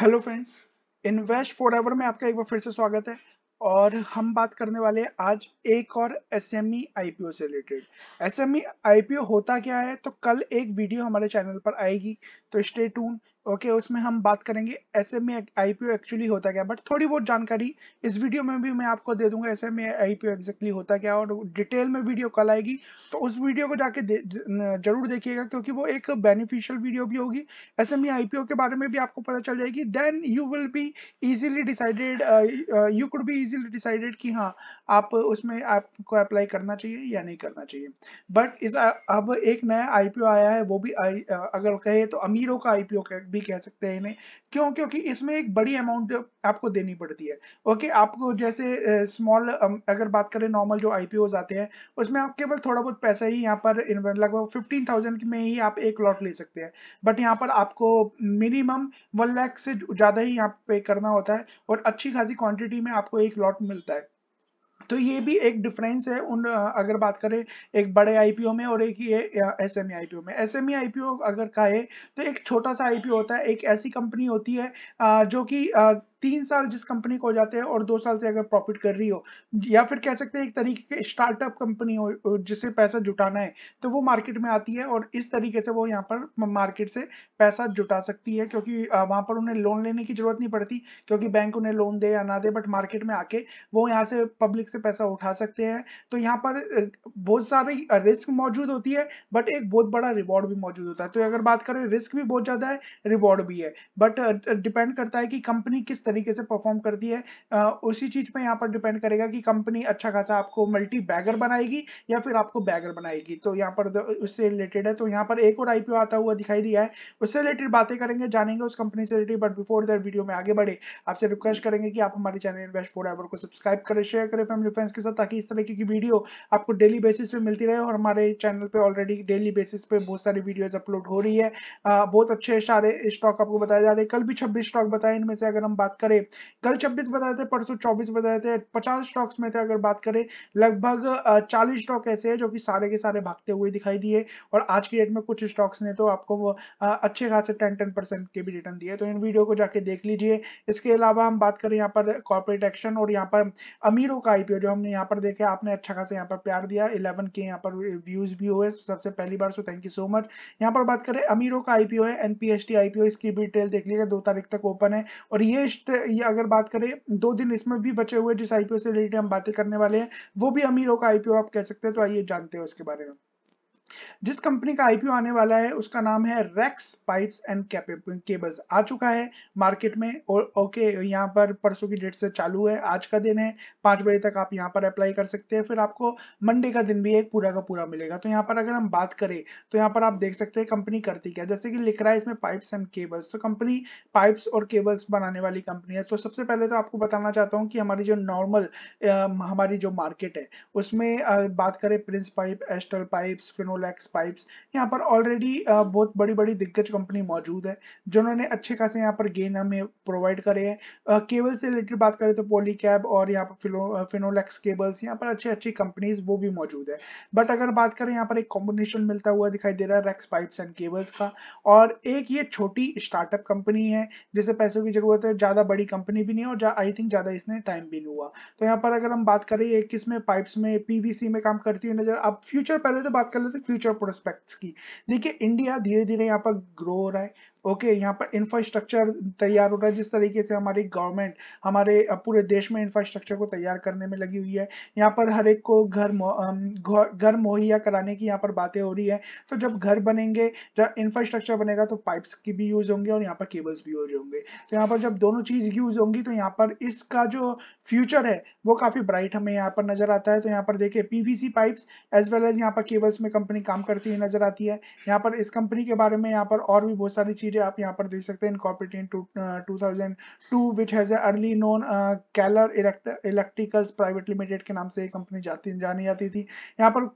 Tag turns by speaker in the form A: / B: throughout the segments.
A: Hello friends invest forever में आपका एक बार फिर से स्वागत है और हम बात करने वाले हैं आज एक और S M E I P O से related S M E I P O होता क्या है तो कल एक वीडियो हमारे चैनल पर आएगी तो स्टे टून ओके okay, उसमें हम बात करेंगे एस एम एक्चुअली होता क्या बट थोड़ी बहुत जानकारी इस वीडियो में भी मैं आपको दे दूंगा एस एम एक्जैक्टली होता क्या और डिटेल में वीडियो कल आएगी तो उस वीडियो को जाके दे, जरूर देखिएगा क्योंकि वो एक बेनिफिशियल वीडियो भी होगी एस एम के बारे में भी आपको पता चल जाएगी then you will be easily decided you could भी ईजिली डिसाइडेड कि हाँ आप उसमें आपको अप्लाई करना चाहिए या नहीं करना चाहिए बट इस अब एक नया आई आया है वो भी आ, अगर कहे तो अमीरों का आई भी कह सकते हैं इन्हें क्यों क्योंकि इसमें एक बड़ी अमाउंट आपको देनी पड़ती है ओके आपको जैसे स्मॉल अगर बात करें नॉर्मल जो आईपीओ आते हैं उसमें आप केवल थोड़ा बहुत पैसा ही यहाँ पर लगभग फिफ्टीन थाउजेंड में ही आप एक लॉट ले सकते हैं बट यहाँ पर आपको मिनिमम वन लाख से ज़्यादा ही यहाँ पे करना होता है और अच्छी खासी क्वांटिटी में आपको एक लॉट मिलता है तो ये भी एक डिफरेंस है उन अगर बात करें एक बड़े आईपीओ में और एक ये एस एम आईपीओ में एस एम आईपीओ अगर कहे तो एक छोटा सा आईपीओ होता है एक ऐसी कंपनी होती है जो कि तीन साल जिस कंपनी को हो जाते हैं और दो साल से अगर प्रॉफिट कर रही हो या फिर कह सकते हैं एक तरीके के स्टार्टअप कंपनी हो जिसे पैसा जुटाना है तो वो मार्केट में आती है और इस तरीके से वो यहाँ पर मार्केट से पैसा जुटा सकती है क्योंकि वहां पर उन्हें लोन लेने की जरूरत नहीं पड़ती क्योंकि बैंक उन्हें लोन दे या ना दे बट मार्केट में आके वो यहाँ से पब्लिक से पैसा उठा सकते हैं तो यहाँ पर बहुत सारी रिस्क मौजूद होती है बट एक बहुत बड़ा रिवॉर्ड भी मौजूद होता है तो अगर बात करें रिस्क भी बहुत ज्यादा है रिवॉर्ड भी है बट डिपेंड करता है कि कंपनी किस तरीके से परफॉर्म करती है आ, उसी चीज पे यहाँ पर डिपेंड करेगा कि कंपनी अच्छा खासा आपको मल्टी बैगर बनाएगी या फिर आपको बैगर बनाएगी तो यहाँ पर उससे रिलेटेड है तो यहाँ पर एक और आईपीओ आता हुआ दिखाई दिया है उससे रिलेटेड बातें करेंगे जानेंगे उस कंपनी से related but before that video में आगे बढ़े आपसे रिक्वेस्ट करेंगे कि आप हमारे चैनल इन्वेस्ट फोर एवर को सब्सक्राइब करें शेयर करें फैमिली फ्रेंड्स के साथ ताकि इस तरीके की वीडियो आपको डेली बेसिस पे मिलती रहे और हमारे चैनल पे ऑलरेडी डेली बेसिस पे बहुत सारी वीडियोज अपलोड हो रही है बहुत अच्छे सारे स्टॉक आपको बताए जा रहे हैं कल भी छब्बीस स्टॉक बताए इनमें से अगर हम बात करें कल 26 बताए थे परसों 24 बताए थे 50 स्टॉक्स में थे अगर बात करें लगभग 40 स्टॉक ऐसे हैं जो कि सारे के सारे भागते हुए दिखाई दिए और आज की डेट में कुछ स्टॉक्स ने तो आपको वो अच्छे खासे टेन टेन परसेंट के भी रिटर्न दिए तो इन वीडियो को जाके देख लीजिए इसके अलावा हम बात करें यहाँ पर कॉर्पोरेट एक्शन और यहाँ पर अमीरों का आईपीओ जो हमने यहाँ पर देखा आपने अच्छा खासा यहाँ पर प्यार दिया इलेवन के यहाँ पर व्यूज भी हुए सबसे पहली बार so thank you so much यहाँ पर बात करें अमीरों का आईपीओ है एनपीएसटी आईपीओ इसकी डिटेल देख लीजिए दो तारीख तक ओपन है और ये ये अगर बात करें दो दिन इसमें भी बचे हुए जिस आईपीओ से रिलेटेड हम बातें करने वाले हैं वो भी अमीरों का आईपीओ आप कह सकते हैं तो आइए जानते हैं उसके बारे में जिस कंपनी का आईपीओ आने वाला है उसका नाम है रेक्स पाइप्स एंड केबल्स आ चुका है मार्केट में और ओके यहाँ पर परसों की डेट से चालू है आज का दिन है पांच बजे तक आप यहाँ पर अप्लाई कर सकते हैं फिर आपको मंडे का दिन भी एक पूरा का पूरा मिलेगा तो यहाँ पर अगर हम बात करें तो यहाँ पर आप देख सकते हैं कंपनी करती क्या जैसे कि लिख रहा है इसमें पाइप्स एंड केबल्स तो कंपनी पाइप्स और केबल्स बनाने वाली कंपनी है तो सबसे पहले तो आपको बताना चाहता हूँ कि हमारी जो नॉर्मल हमारी जो मार्केट है उसमें बात करें Prince pipe Astral pipe Finolex pipes यहाँ पर ऑलरेडी बहुत बड़ी बड़ी दिग्गज कंपनी मौजूद है जिन्होंने अच्छे खासे यहाँ पर गेन हमें प्रोवाइड करे हैं केबल से रिलेटेड बात करें तो पोली कैब और यहाँ पर फिनोलैक्स केबल्स यहाँ पर अच्छी अच्छी कंपनीज वो भी मौजूद है बट अगर बात करें यहाँ पर एक कॉम्बिनेशन मिलता हुआ दिखाई दे रहा है रैक्स पाइप्स एंड केबल्स का और एक ये छोटी स्टार्टअप कंपनी है जिसे पैसों की जरूरत है ज़्यादा बड़ी कंपनी भी नहीं और आई थिंक ज़्यादा इसने टाइम भी नहीं हुआ तो यहाँ पर अगर हम बात करें किस में पाइप्स में पीवीसी में काम करती हुई नजर अब फ्यूचर पहले तो बात कर लेते हैं फ्यूचर प्रोस्पेक्ट्स की देखिए इंडिया धीरे धीरे यहाँ पर ग्रो हो रहा है ओके okay, यहाँ पर इंफ्रास्ट्रक्चर तैयार हो रहा है जिस तरीके से हमारी गवर्नमेंट हमारे पूरे देश में इंफ्रास्ट्रक्चर को तैयार करने में लगी हुई है यहाँ पर हर एक को घर घर मुहैया कराने की यहाँ पर बातें हो रही है तो जब घर बनेंगे जब इंफ्रास्ट्रक्चर बनेगा तो पाइप्स की भी यूज होंगे और यहाँ पर केबल्स भी यूज होंगे तो यहाँ पर जब दोनों चीज यूज होंगी तो यहाँ पर इसका जो फ्यूचर है वो काफी ब्राइट हमें यहाँ पर नजर आता है तो यहाँ पर देखिए PVC pipes as well as यहाँ पर केबल्स में कंपनी काम करती हुई नजर आती है यहाँ पर इस कंपनी के बारे में यहाँ पर और भी बहुत सारी चीज चीजें आप यहाँ पर देख सकते हैं incorporated two thousand two which has early known Kaler electrical private limited के नाम से कंपनी जाती जानी जाती थी यहाँ पर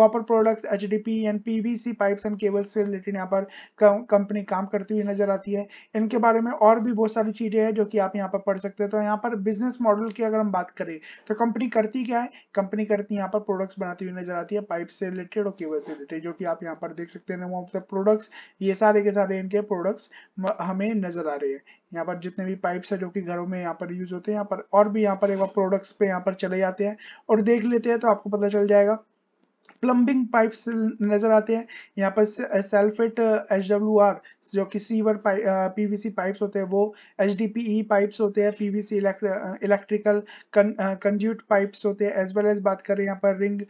A: copper products H D P and P V C pipes and cables से रिलेटेड यहाँ पर कंपनी काम करती हुई नजर आती है इनके बारे में और भी बहुत सारी चीजें हैं जो कि आप यहाँ पर पढ़ सकते हैं तो यहाँ पर बिजनेस मॉडल की अगर हम बात करें तो कंपनी करती क्या है कंपनी करती यहाँ पर प्रोडक्ट्स बनाती हुई नजर आती है पाइप से रिलेटेड और केबल से रिलेटेड जो कि आप यहाँ पर देख सकते हैं प्रोडक्ट्स ये सारे के सारे इनके प्रोडक्ट प्रोडक्ट्स हमें नजर आ रहे हैं यहाँ पर जितने भी पाइप्स है जो कि घरों में यहाँ पर यूज होते हैं यहाँ पर और भी यहाँ पर एक बार प्रोडक्ट्स पे यहाँ पर चले जाते हैं और देख लेते हैं तो आपको पता चल जाएगा प्लम्बिंग पाइप्स नजर आते हैं यहाँ पर सेल्फेट एच डब्ल्यू आर जो कि सीवर पाइप पीवीसी पाइप्स होते हैं वो एच पाइप्स e होते हैं पीवीसी इलेक्ट्रिकल कंज्यूट पाइप्स होते हैं एज वेल एज बात करें यहाँ पर ring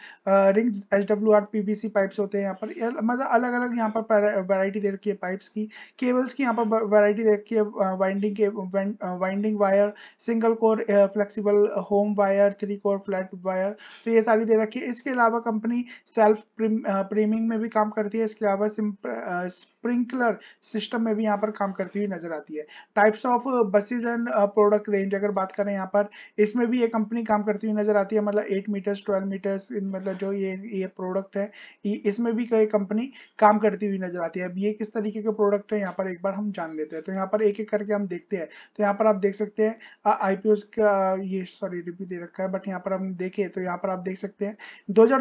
A: ring H W R PVC pipes होते हैं यहाँ पर मतलब अलग अलग यहाँ पर वैरायटी दे रखी है पाइप्स की केबल्स की यहाँ पर वैरायटी दे रखी है वाइंडिंग के winding wire single core flexible home wire three core flat wire तो ये सारी दे रखी है इसके अलावा कंपनी सेल्फ प्रीमिंग में भी काम करती है इसके अलावा स्प्रिंकलर सिस्टम में भी यहाँ पर काम करती हुई नजर आती है types of buses and product range अगर बात करें यहाँ पर इसमें भी ये कंपनी काम करती हुई नजर आती है मतलब एट मीटर्स ट्वेल्व मीटर्स मतलब जो ये ये प्रोडक्ट है इसमें भी कई कंपनी काम करती हुई नजर आती है अब ये किस तरीके के प्रोडक्ट है यहाँ पर एक बार हम जान लेते हैं तो यहाँ पर एक एक करके हम देखते हैं तो यहाँ पर आप देख सकते हैं आईपीओ का ये सॉरी रिपीट दे रखा है बट यहाँ पर हम देखे तो यहाँ पर आप देख सकते हैं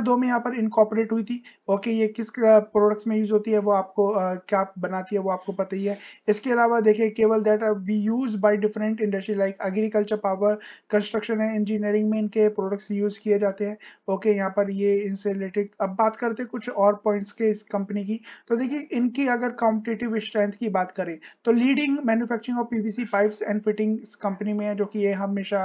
A: दो में यहाँ पर इनकॉपरेट हुई थी ओके ये किस प्रोडक्ट्स uh, में यूज होती है वो आपको uh, क्या बनाती है वो आपको पता ही है इसके अलावा देखिए cable that we use by different industry like agriculture power construction है इंजीनियरिंग में इनके प्रोडक्ट्स यूज किए जाते हैं ओके यहाँ पर ये इनसे रिलेटेड अब बात करते हैं कुछ और पॉइंट्स के इस कंपनी की तो देखिए इनकी अगर कॉम्पिटेटिव स्ट्रेंथ की बात करें तो leading manufacturing of PVC pipes and fittings company में है जो कि ये हमेशा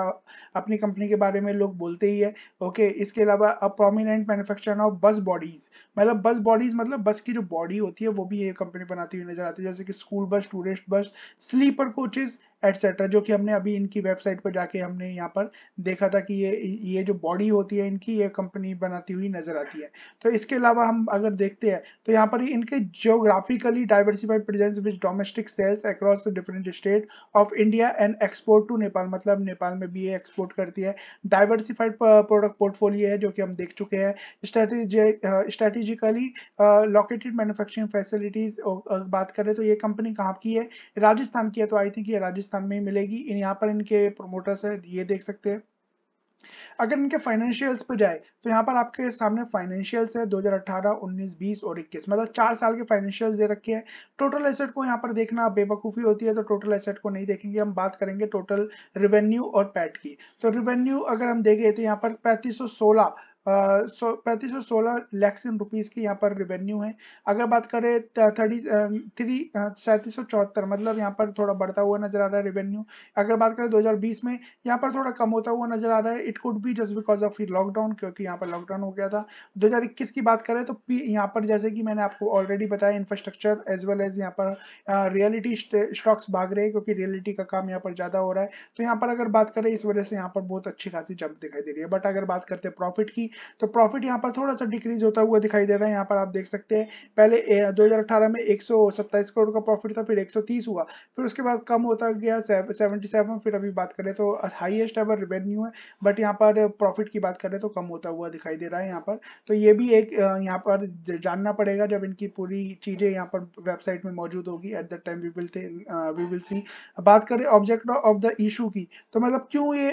A: अपनी कंपनी के बारे में लोग बोलते ही है ओके इसके अलावा a prominent manufacture of bus bodies मतलब बस बॉडीज मतलब बस की जो बॉडी होती है वो भी ये कंपनी बनाती हुई नजर आती है जैसे कि school bus tourist bus sleeper coaches etcetera जो कि हमने अभी इनकी वेबसाइट पर जाके हमने यहाँ पर देखा था कि ये ये जो बॉडी होती है इनकी ये कंपनी बनाती हुई नजर आती है तो इसके अलावा हम अगर देखते हैं तो यहाँ पर इनके geographically diversified presence with domestic sales across the different state of India and export to Nepal मतलब नेपाल में भी ये एक्सपोर्ट करती है डाइवर्सिफाइड प्रोडक्ट पोर्टफोलियो है जो कि हम देख चुके हैं स्ट्रेटेजिकली लोकेटेड मैनुफैक्चरिंग फैसिलिटीज बात करें तो ये कंपनी कहाँ की है राजस्थान की है तो आई थिंक ये राजस्थान તમમે મિલેગી અને યહાં પર ઇનકે પ્રોમોટર્સ હે યે દેખ સકતે હે અગર ઇનકે ફાઇનાન્શિયલ્સ પર જાય તો યહાં પર આપકે સામે ફાઇનાન્શિયલ્સ હે 2018 19 20 ઓર 21 મતલબ 4 સાલ કે ફાઇનાન્શિયલ્સ દે રખે હે ટોટલ એસેટ કો યહાં પર દેખના બેવકૂફી હોતી હે તો ટોટલ એસેટ કો નહીં દેખેંગે હમ બાત કરેંગે ટોટલ રેવન્યુ ઓર પેટ કી તો રેવન્યુ અગર હમ દેખે તો યહાં પર 3516 पैंतीस सौ सोलह लैक्स इन रुपीज की यहाँ पर रेवेन्यू है अगर बात करें थर्टी थ्री सैंतीस सौ चौहत्तर मतलब यहाँ पर थोड़ा बढ़ता हुआ नजर आ रहा है रेवेन्यू अगर बात करें 2020 में यहाँ पर थोड़ा कम होता हुआ नजर आ रहा है it could be just because of lockdown क्योंकि यहाँ पर लॉकडाउन हो गया था 2021 की बात करें तो यहाँ पर जैसे कि मैंने आपको ऑलरेडी बताया इंफ्रास्ट्रक्चर एज वेल एज यहाँ पर रियलिटी स्टॉक्स भाग रहे हैं क्योंकि रियलिटी का काम यहाँ पर ज्यादा हो रहा है तो यहाँ पर अगर बात करें इस वजह से यहाँ पर बहुत अच्छी खासी जंप दिखाई दे रही है बट अगर बात करते हैं प्रॉफिट की तो प्रॉफिट यहाँ पर थोड़ा सा डिक्रीज होता हुआ दिखाई दे रहा है यहाँ पर आप देख सकते हैं पहले 2018 में एक करोड़ का प्रॉफिट था फिर 130 हुआ फिर उसके बाद कम होता गया 77 फिर अभी बात करें तो हाईएस्ट एवर रेवेन्यू है बट यहाँ पर प्रॉफिट की बात करें तो कम होता हुआ दिखाई दे रहा है यहाँ पर तो ये भी एक यहाँ पर जानना पड़ेगा जब इनकी पूरी चीज़ें यहाँ पर वेबसाइट में मौजूद होगी at the time we will we will see बात करें ऑब्जेक्ट ऑफ द इशू की तो मतलब क्यों ये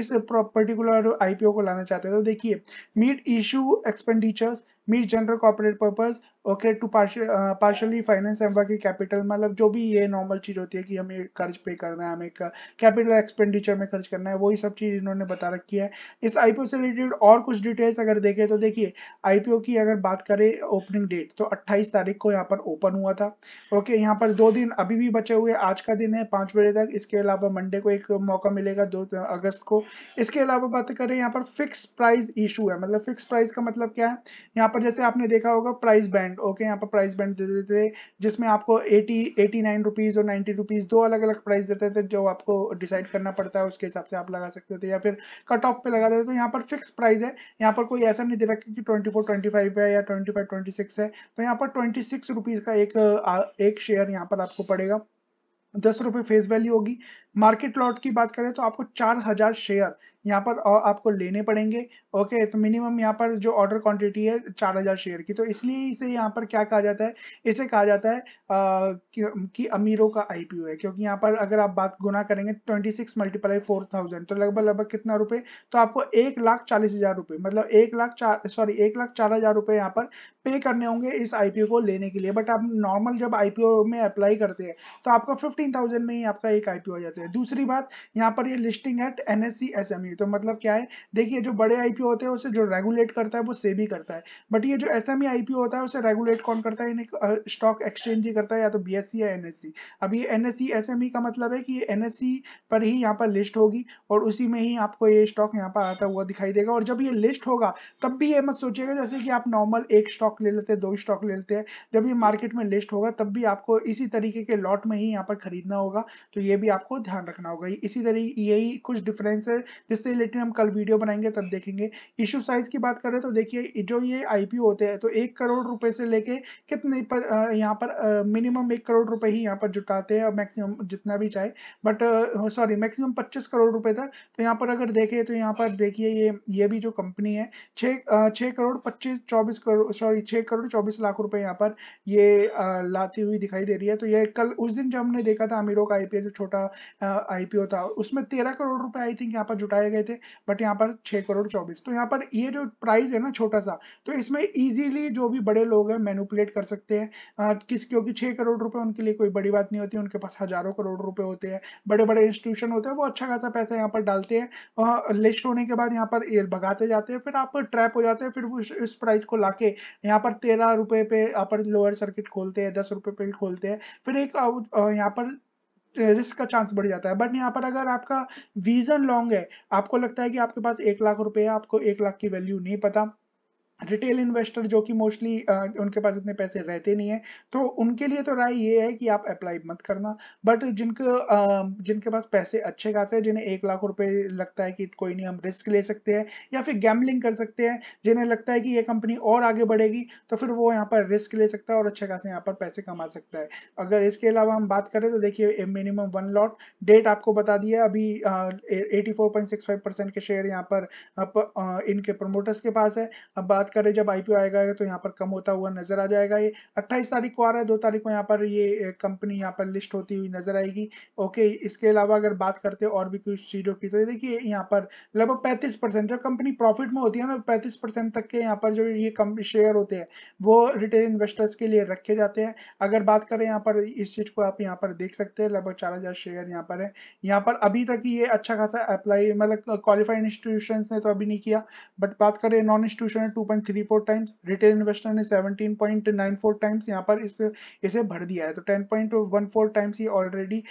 A: इस पर्टिकुलर आईपीओ को लाना चाहते हैं तो देखिए meet issue expenditures meet general corporate purpose okay to partially finance partially finance capital मतलब जो भी ये नॉर्मल चीज होती है कि हमें कर्ज पे करना है हमें कैपिटल एक्सपेंडिचर में खर्च करना है वही सब चीज इन्होंने बता रखी है इस आईपीओ से रिलेटेड और कुछ डिटेल्स अगर देखें तो देखिए आईपीओ की अगर बात करें ओपनिंग डेट तो 28 तारीख को यहाँ पर ओपन हुआ था ओके यहाँ पर दो दिन अभी भी बचे हुए आज का दिन है पांच बजे तक इसके अलावा मंडे को एक मौका मिलेगा दो अगस्त को इसके अलावा बात करें यहाँ पर फिक्स प्राइस इशू है मतलब फिक्स प्राइस का मतलब क्या है यहाँ पर पर जैसे आपने देखा होगा प्राइस बैंड ओके यहाँ पर प्राइस बैंड दे देते थे जिसमें आपको एटी एटी नाइन रुपीज़ और नाइन्टी रुपीज़ दो अलग अलग प्राइस देते थे जो आपको डिसाइड करना पड़ता है उसके हिसाब से आप लगा सकते थे या फिर कट ऑफ पे लगा देते तो यहाँ पर फिक्स प्राइस है यहाँ पर कोई ऐसा नहीं दे रखा कि ट्वेंटी फोर ट्वेंटी है या ट्वेंटी फाइव है तो यहाँ पर ट्वेंटी सिक्स रुपीज़ का एक एक शेयर यहाँ पर आपको पड़ेगा दस रुपये फेस वैल्यू होगी मार्केट लॉट की बात करें तो आपको चार हजार शेयर यहाँ पर और आपको लेने पड़ेंगे ओके तो मिनिमम यहाँ पर जो ऑर्डर क्वांटिटी है चार हजार शेयर की तो इसलिए इसे यहाँ पर क्या कहा जाता है इसे कहा जाता है आ, कि, कि अमीरों का आईपीओ है क्योंकि यहाँ पर अगर आप बात गुना करेंगे twenty six multiply four thousand तो लगभग लगभग कितना रुपए तो आपको एक लाख चालीस हजार रुपए मतलब एक लाख चार सॉरी एक लाख चार हजार रुपए यहाँ पर पे करने होंगे इस आईपीओ को लेने के लिए बट आप नॉर्मल जब आईपीओ में अप्लाई करते हैं तो आपको फिफ्टीन थाउजेंड में ही आपका एक आईपीओ आ जाता है दूसरी बात यहाँ पर ये listing at N S C S तो मतलब क्या है देखिए जो बड़े आईपीओ होते हैं उसे जो रेगुलेट करता है वो सेबी करता है बट ये जो एस एम आईपीओ होता है उसे रेगुलेट कौन करता है स्टॉक एक्सचेंज ही करता है या तो बी e या एन e। अब ये एन एस e, का मतलब है कि एन पर ही यहाँ पर लिस्ट होगी और उसी में ही आपको ये स्टॉक यहाँ पर आता हुआ दिखाई देगा और जब ये लिस्ट होगा तब भी ये मत सोचिएगा जैसे कि आप नॉर्मल एक स्टॉक ले लेते हैं दो स्टॉक ले लेते हैं जब ये मार्केट में लिस्ट होगा तब भी आपको इसी तरीके के लॉट में ही यहाँ पर खरीदना होगा तो ये भी आपको ध्यान रखना होगा इसी तरीके यही कुछ डिफरेंस है इससे रिलेटेड हम कल वीडियो बनाएंगे तब देखेंगे इशू साइज की बात करें तो देखिए जो ये आईपीओ होते हैं तो एक करोड़ रुपए से लेके कितने पर यहाँ पर मिनिमम एक करोड़ रुपए ही यहाँ पर जुटाते हैं और मैक्सिमम जितना भी चाहे बट सॉरी मैक्सिमम पच्चीस करोड़ रुपए तक तो यहाँ पर अगर देखें तो यहाँ पर देखिए ये ये भी जो कंपनी है छः छः करोड़ पच्चीस चौबीस करोड़ सॉरी छः करोड़ चौबीस लाख रुपए यहाँ पर ये लाती हुई दिखाई दे रही है तो ये कल उस दिन जब हमने देखा था अमीरों का आईपीओ जो छोटा आईपीओ था उसमें तेरह करोड़ रुपए आई थिंक यहाँ पर जुटाए बताए गए थे बट यहाँ पर छह करोड़ चौबीस तो यहाँ पर ये जो प्राइस है ना छोटा सा तो इसमें इजीली जो भी बड़े लोग हैं मैनुपुलेट कर सकते हैं किस क्योंकि छह करोड़ रुपए उनके लिए कोई बड़ी बात नहीं होती उनके पास हजारों करोड़ रुपए होते हैं बड़े बड़े इंस्टीट्यूशन होते हैं वो अच्छा खासा पैसा यहाँ पर डालते हैं और लिस्ट होने के बाद यहाँ पर भगाते जाते हैं फिर आप ट्रैप हो जाते हैं फिर इस प्राइस को लाके यहाँ पर तेरह रुपए पे अपर लोअर सर्किट खोलते हैं दस रुपए पे खोलते हैं फिर एक यहाँ पर रिस्क का चांस बढ़ जाता है बट यहाँ पर अगर आपका विजन लॉन्ग है आपको लगता है कि आपके पास एक लाख रुपए है आपको एक लाख की वैल्यू नहीं पता रिटेल इन्वेस्टर जो कि मोस्टली उनके पास इतने पैसे रहते नहीं है तो उनके लिए तो राय ये है कि आप अप्लाई मत करना बट जिनके जिनके पास पैसे अच्छे खासे हैं जिन्हें एक लाख रुपए लगता है कि कोई नहीं हम रिस्क ले सकते हैं या फिर गैमलिंग कर सकते हैं जिन्हें लगता है कि ये कंपनी और आगे बढ़ेगी तो फिर वो यहाँ पर रिस्क ले सकता है और अच्छे खासे यहाँ पर पैसे कमा सकता है अगर इसके अलावा हम बात करें तो देखिए मिनिमम वन लॉट डेट आपको बता दिया अभी एटी के शेयर यहाँ पर इनके प्रमोटर्स के पास है अब बात बात करें जब आईपीओ आएगा तो यहाँ पर कम होता हुआ नजर आ जाएगा ये 28 तारीख को आ रहा है दो तारीख को यहाँ पर ये कंपनी यहाँ पर लिस्ट होती हुई नजर आएगी ओके इसके अलावा अगर बात करते हैं और भी कुछ चीजों की तो ये देखिए यहाँ पर लगभग पैंतीस परसेंट जब कंपनी प्रॉफिट में होती है ना पैंतीस परसेंट तक के यहाँ पर जो ये शेयर होते हैं वो रिटेल इन्वेस्टर्स के लिए रखे जाते हैं अगर बात करें यहाँ पर इस चीज को आप यहाँ पर देख सकते हैं लगभग चार शेयर यहाँ पर है यहाँ पर अभी तक ये अच्छा खासा अप्लाई मतलब क्वालिफाइड इंस्टीट्यूशन ने तो अभी नहीं किया बट बात करें non institution to 10.34 times retail investor ने 17.94 टाइम्स यहाँ पर इस इसे भर दिया है तो 10.14 टाइम्स ही ऑलरेडी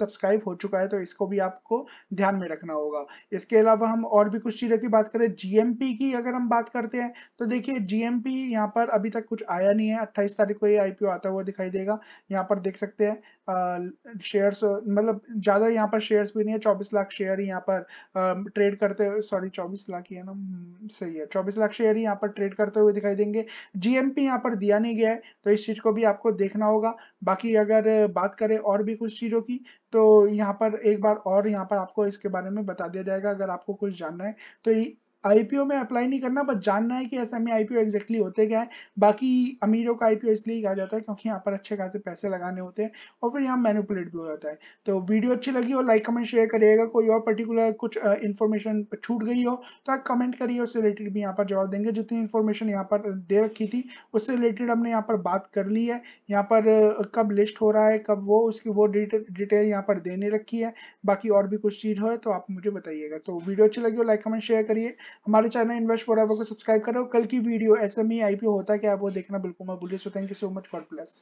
A: सब्सक्राइब हो चुका है तो इसको भी आपको ध्यान में रखना होगा इसके अलावा हम और भी कुछ चीज़ों की बात करें जीएमपी की अगर हम बात करते हैं तो देखिए जीएमपी यहाँ पर अभी तक कुछ आया नहीं है अट्ठाईस तारीख को ये आईपीओ आता हुआ दिखाई देगा यहाँ पर देख सकते हैं शेयर्स मतलब ज़्यादा यहाँ पर शेयर्स भी नहीं है चौबीस लाख शेयर यहाँ पर ट्रेड करते सॉरी चौबीस लाख ही है ना हम्म, सही है चौबीस लाख शेयर ही यहाँ पर पर ट्रेड करते हुए दिखाई देंगे जीएमपी यहाँ पर दिया नहीं गया है तो इस चीज को भी आपको देखना होगा बाकी अगर बात करें और भी कुछ चीजों की तो यहाँ पर एक बार और यहाँ पर आपको इसके बारे में बता दिया जाएगा अगर आपको कुछ जानना है तो आईपीओ में अप्लाई नहीं करना बस जानना है कि एस एम आईपीओ एग्जैक्टली होते क्या है बाकी अमीरों का आईपीओ इसलिए कहा जाता है क्योंकि यहाँ पर अच्छे खासे पैसे लगाने होते हैं और फिर यहाँ मैनुपुलेट भी हो जाता है तो वीडियो अच्छी लगी हो लाइक कमेंट शेयर करिएगा कोई और पर्टिकुलर कुछ इन्फॉर्मेशन छूट गई हो तो आप कमेंट करिए उससे रिलेटेड भी यहाँ पर जवाब देंगे जितनी इन्फॉर्मेशन यहाँ पर दे रखी थी उससे रिलेटेड हमने यहाँ पर बात कर ली है यहाँ पर कब लिस्ट हो रहा है कब वो उसकी वो डिटेल यहाँ पर देने रखी है बाकी और भी कुछ चीज़ हो तो आप मुझे बताइएगा तो वीडियो अच्छी लगी हो लाइक कमेंट शेयर करिए हमारे चैनल इन्वेस्ट वोडाफा को सब्सक्राइब करो कल की वीडियो एस एम e होता है क्या वो देखना बिल्कुल मत भूलिए so thank you so much God bless